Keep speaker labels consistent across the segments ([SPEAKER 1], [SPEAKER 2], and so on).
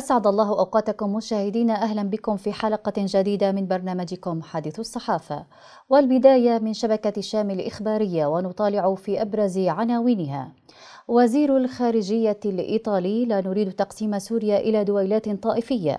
[SPEAKER 1] أسعد الله أوقاتكم مشاهدينا أهلا بكم في حلقة جديدة من برنامجكم حديث الصحافة والبداية من شبكة شام الإخبارية ونطالع في أبرز عناوينها وزير الخارجية الإيطالي لا نريد تقسيم سوريا إلى دويلات طائفية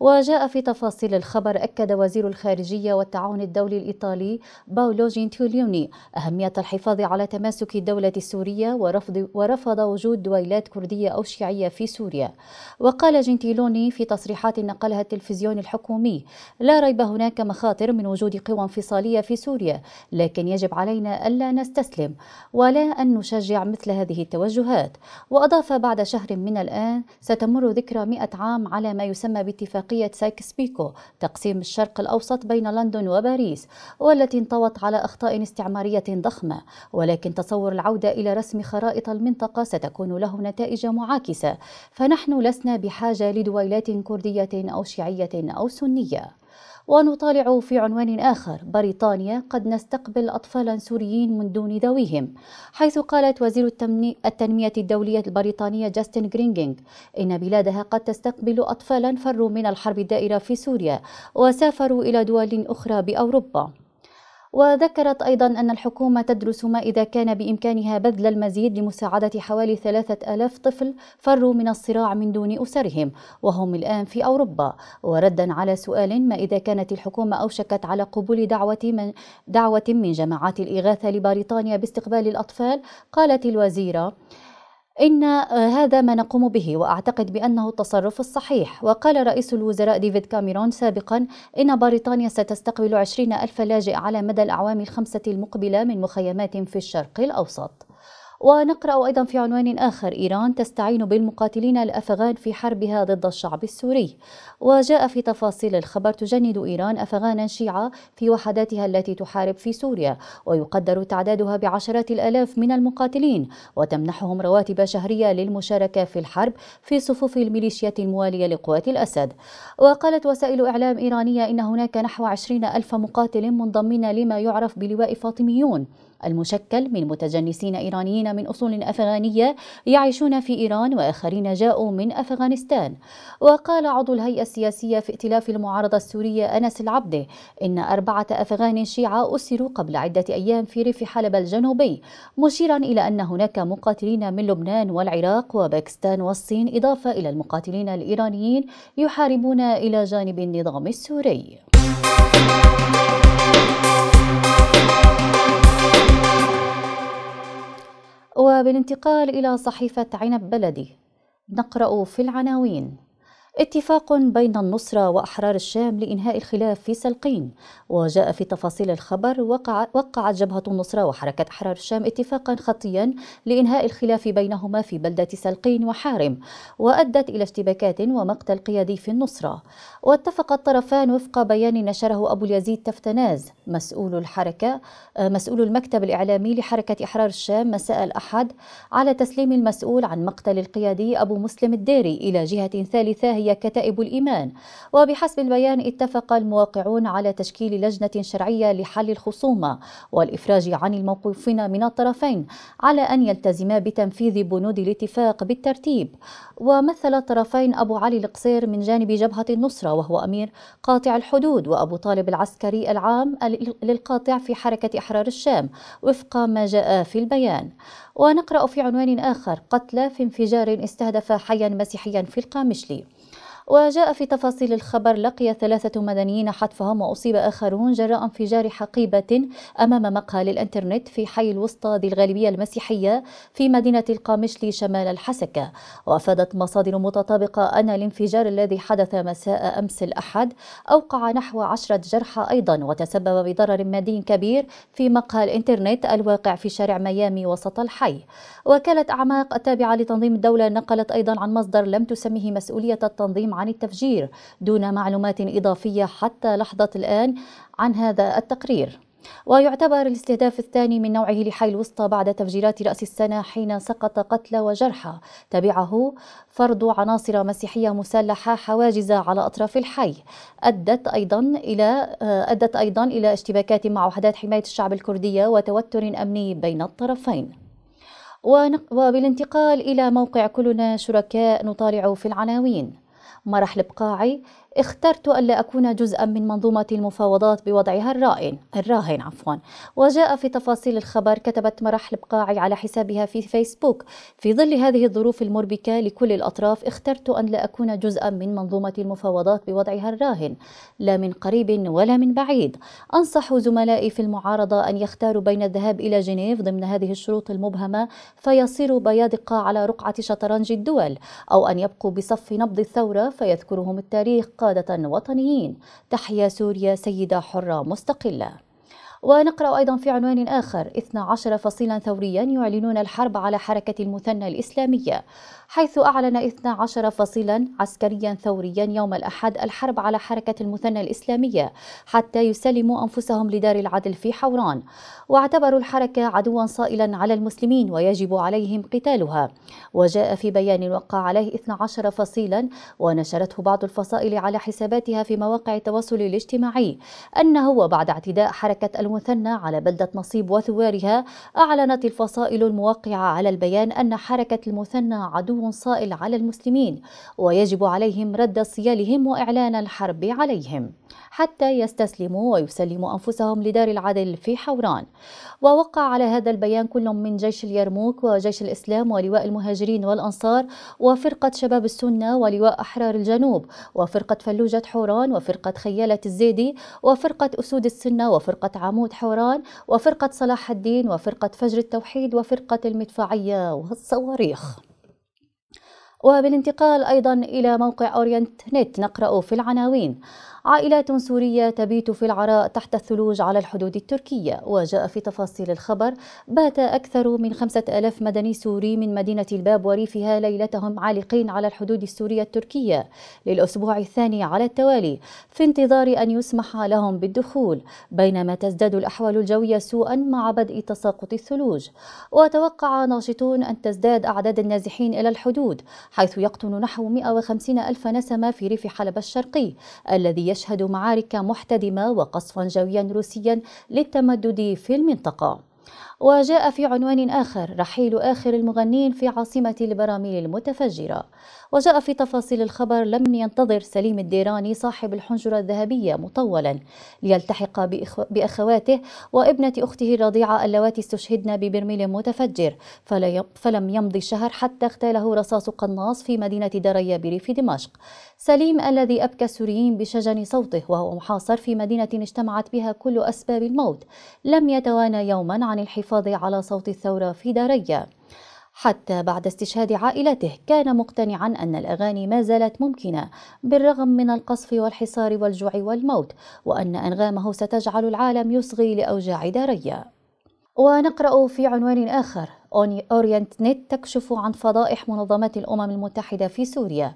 [SPEAKER 1] وجاء في تفاصيل الخبر أكد وزير الخارجية والتعاون الدولي الإيطالي باولو جينتوليوني أهمية الحفاظ على تماسك الدولة السورية ورفض, ورفض وجود دويلات كردية أو شيعية في سوريا وقال جينتيلوني في تصريحات نقلها التلفزيون الحكومي لا ريب هناك مخاطر من وجود قوى انفصالية في سوريا لكن يجب علينا ألا نستسلم ولا أن نشجع مثل هذه التوجه التوجهات وأضاف بعد شهر من الآن ستمر ذكرى 100 عام على ما يسمى باتفاقية سايكس بيكو تقسيم الشرق الأوسط بين لندن وباريس والتي انطوت على أخطاء استعمارية ضخمة ولكن تصور العودة إلى رسم خرائط المنطقة ستكون له نتائج معاكسة فنحن لسنا بحاجة لدويلات كردية أو شيعية أو سنية ونطالع في عنوان آخر بريطانيا قد نستقبل أطفالا سوريين من دون ذويهم حيث قالت وزير التنمية الدولية البريطانية جاستن غرينغينغ إن بلادها قد تستقبل أطفالا فروا من الحرب الدائرة في سوريا وسافروا إلى دول أخرى بأوروبا وذكرت أيضا أن الحكومة تدرس ما إذا كان بإمكانها بذل المزيد لمساعدة حوالي ثلاثة ألاف طفل فروا من الصراع من دون أسرهم وهم الآن في أوروبا وردا على سؤال ما إذا كانت الحكومة أوشكت على قبول دعوة من, دعوة من جماعات الإغاثة لبريطانيا باستقبال الأطفال قالت الوزيرة إن آه، هذا ما نقوم به وأعتقد بأنه التصرف الصحيح وقال رئيس الوزراء ديفيد كاميرون سابقا إن بريطانيا ستستقبل 20 ألف لاجئ على مدى الأعوام الخمسة المقبلة من مخيمات في الشرق الأوسط ونقرأ أيضا في عنوان آخر إيران تستعين بالمقاتلين الأفغان في حربها ضد الشعب السوري وجاء في تفاصيل الخبر تجند إيران أفغانا شيعة في وحداتها التي تحارب في سوريا ويقدر تعدادها بعشرات الآلاف من المقاتلين وتمنحهم رواتب شهرية للمشاركة في الحرب في صفوف الميليشيات الموالية لقوات الأسد وقالت وسائل إعلام إيرانية إن هناك نحو 20 ألف مقاتل منضمين لما يعرف بلواء فاطميون المشكل من متجنسين إيرانيين من أصول أفغانية يعيشون في إيران وآخرين جاءوا من أفغانستان وقال عضو الهيئة السياسية في ائتلاف المعارضة السورية أنس العبدة إن أربعة أفغان شيعة أسروا قبل عدة أيام في ريف حلب الجنوبي مشيرا إلى أن هناك مقاتلين من لبنان والعراق وباكستان والصين إضافة إلى المقاتلين الإيرانيين يحاربون إلى جانب النظام السوري. وبالانتقال إلى صحيفة عنب بلدي نقرأ في العناوين اتفاق بين النصرة وأحرار الشام لإنهاء الخلاف في سلقين وجاء في تفاصيل الخبر وقع وقعت جبهة النصرة وحركة أحرار الشام اتفاقا خطيا لإنهاء الخلاف بينهما في بلدة سلقين وحارم وأدت إلى اشتباكات ومقتل قيادي في النصرة واتفق الطرفان وفق بيان نشره أبو اليزيد تفتناز مسؤول الحركة مسؤول المكتب الإعلامي لحركة إحرار الشام مساء الأحد على تسليم المسؤول عن مقتل القيادي أبو مسلم الديري إلى جهة ثالثة هي كتائب الإيمان وبحسب البيان اتفق الموقعون على تشكيل لجنة شرعية لحل الخصومة والإفراج عن الموقوفين من الطرفين على أن يلتزما بتنفيذ بنود الاتفاق بالترتيب ومثل الطرفين أبو علي القصير من جانب جبهة النصرة وهو أمير قاطع الحدود وأبو طالب العسكري العام للقاطع في حركة أحرار الشام وفق ما جاء في البيان ونقرأ في عنوان آخر قتلى في انفجار استهدف حيا مسيحيا في القامشلي وجاء في تفاصيل الخبر لقي ثلاثة مدنيين حتفهم وأصيب آخرون جراء انفجار حقيبة أمام مقهى للإنترنت في حي الوسطى ذي الغالبية المسيحية في مدينة القامشلي شمال الحسكة وأفادت مصادر متطابقة أن الانفجار الذي حدث مساء أمس الأحد أوقع نحو عشرة جرحى أيضا وتسبب بضرر مادي كبير في مقهى الإنترنت الواقع في شارع ميامي وسط الحي وكالة أعماق التابعة لتنظيم الدولة نقلت أيضا عن مصدر لم تسمه مسؤولية التنظيم عن التفجير دون معلومات إضافية حتى لحظة الآن عن هذا التقرير ويعتبر الاستهداف الثاني من نوعه لحي الوسطى بعد تفجيرات رأس السنة حين سقط قتلى وجرحى تبعه فرض عناصر مسيحية مسلحة حواجز على أطراف الحي أدت أيضا إلى آه، أدت أيضا إلى اشتباكات مع وحدات حماية الشعب الكردية وتوتر أمني بين الطرفين وبالانتقال إلى موقع كلنا شركاء نطالع في العناوين مرح لبقاعي اخترت ألا أكون جزءا من منظومة المفاوضات بوضعها الرائن الراهن عفوا وجاء في تفاصيل الخبر كتبت مرح البقاعي على حسابها في فيسبوك في ظل هذه الظروف المربكة لكل الأطراف اخترت أن لا أكون جزءا من منظومة المفاوضات بوضعها الراهن لا من قريب ولا من بعيد أنصح زملائي في المعارضة أن يختاروا بين الذهاب إلى جنيف ضمن هذه الشروط المبهمة فيصير بيادقة على رقعة شطرنج الدول أو أن يبقوا بصف نبض الثورة فيذكرهم التاريخ قادة وطنيين تحيا سوريا سيدة حرة مستقلة ونقرأ أيضا في عنوان آخر 12 فصيلا ثوريا يعلنون الحرب على حركة المثنى الإسلامية حيث أعلن 12 فصيلا عسكريا ثوريا يوم الأحد الحرب على حركة المثنى الإسلامية حتى يسلموا أنفسهم لدار العدل في حوران واعتبروا الحركة عدوا صائلا على المسلمين ويجب عليهم قتالها وجاء في بيان وقع عليه 12 فصيلا ونشرته بعض الفصائل على حساباتها في مواقع التواصل الاجتماعي أنه وبعد اعتداء حركة المثنى على بلدة نصيب وثوارها أعلنت الفصائل الموقعة على البيان أن حركة المثنى عدو صائل على المسلمين ويجب عليهم رد صيالهم وإعلان الحرب عليهم حتى يستسلموا ويسلموا أنفسهم لدار العدل في حوران ووقع على هذا البيان كل من جيش اليرموك وجيش الإسلام ولواء المهاجرين والأنصار وفرقة شباب السنة ولواء أحرار الجنوب وفرقة فلوجة حوران وفرقة خيالة الزيدي وفرقة أسود السنة وفرقة عمود حوران وفرقة صلاح الدين وفرقة فجر التوحيد وفرقة المدفعية والصواريخ وبالانتقال أيضا إلى موقع أورينت نت نقرأ في العناوين عائلات سورية تبيت في العراء تحت الثلوج على الحدود التركية وجاء في تفاصيل الخبر بات أكثر من خمسة ألاف مدني سوري من مدينة الباب وريفها ليلتهم عالقين على الحدود السورية التركية للأسبوع الثاني على التوالي في انتظار أن يسمح لهم بالدخول بينما تزداد الأحوال الجوية سوءا مع بدء تساقط الثلوج وتوقع ناشطون أن تزداد أعداد النازحين إلى الحدود حيث يقطن نحو 150 ألف نسمة في ريف حلب الشرقي الذي يشهد معارك محتدمة وقصفا جويا روسيا للتمدد في المنطقة وجاء في عنوان آخر رحيل آخر المغنين في عاصمة البراميل المتفجرة وجاء في تفاصيل الخبر لم ينتظر سليم الديراني صاحب الحنجرة الذهبية مطولا ليلتحق بأخواته وابنة أخته الرضيعة اللواتي استشهدن ببرميل متفجر فلم يمضي شهر حتى اغتاله رصاص قناص في مدينة دريا بريف دمشق سليم الذي أبكى السوريين بشجن صوته وهو محاصر في مدينة اجتمعت بها كل أسباب الموت لم يتوانى يوما عن الحفاظ الحفاظ على صوت الثورة في داريا حتى بعد استشهاد عائلته كان مقتنعا أن الأغاني ما زالت ممكنة بالرغم من القصف والحصار والجوع والموت وأن أنغامه ستجعل العالم يصغي لأوجاع داريا ونقرأ في عنوان آخر أورينت نت تكشف عن فضائح منظمات الأمم المتحدة في سوريا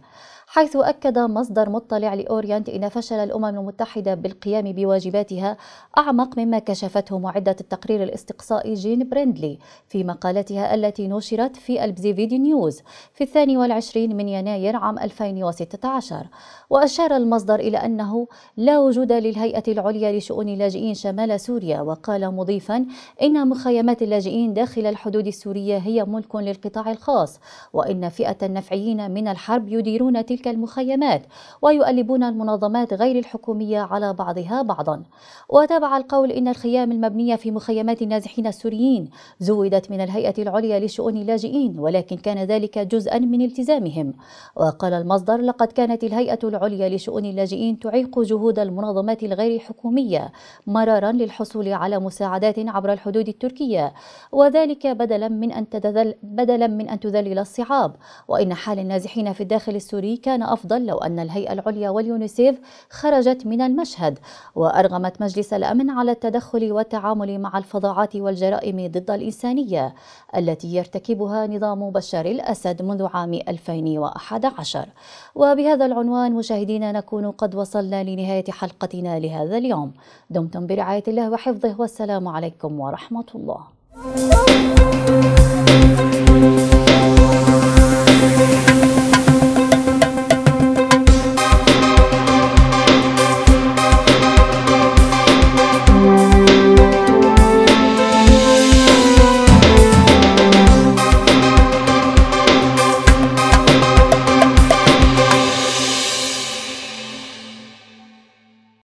[SPEAKER 1] حيث أكد مصدر مطلع لأورينت إن فشل الأمم المتحدة بالقيام بواجباتها أعمق مما كشفته معدة التقرير الاستقصائي جين بريندلي في مقالتها التي نشرت في البزيفيدي نيوز في الثاني والعشرين من يناير عام 2016 وأشار المصدر إلى أنه لا وجود للهيئة العليا لشؤون اللاجئين شمال سوريا وقال مضيفا إن مخيمات اللاجئين داخل الحدود السورية هي ملك للقطاع الخاص وإن فئة النفعيين من الحرب يديرون تلك تلك المخيمات ويؤلبون المنظمات غير الحكومية على بعضها بعضا وتابع القول إن الخيام المبنية في مخيمات النازحين السوريين زودت من الهيئة العليا لشؤون اللاجئين ولكن كان ذلك جزءا من التزامهم وقال المصدر لقد كانت الهيئة العليا لشؤون اللاجئين تعيق جهود المنظمات الغير حكومية مرارا للحصول على مساعدات عبر الحدود التركية وذلك بدلا من أن تذل بدلا من أن تذلل الصعاب وإن حال النازحين في الداخل السوري كان أفضل لو أن الهيئة العليا واليونيسيف خرجت من المشهد وأرغمت مجلس الأمن على التدخل والتعامل مع الفظاعات والجرائم ضد الإنسانية التي يرتكبها نظام بشار الأسد منذ عام 2011 وبهذا العنوان مشاهدينا نكون قد وصلنا لنهاية حلقتنا لهذا اليوم دمتم برعاية الله وحفظه والسلام عليكم ورحمة الله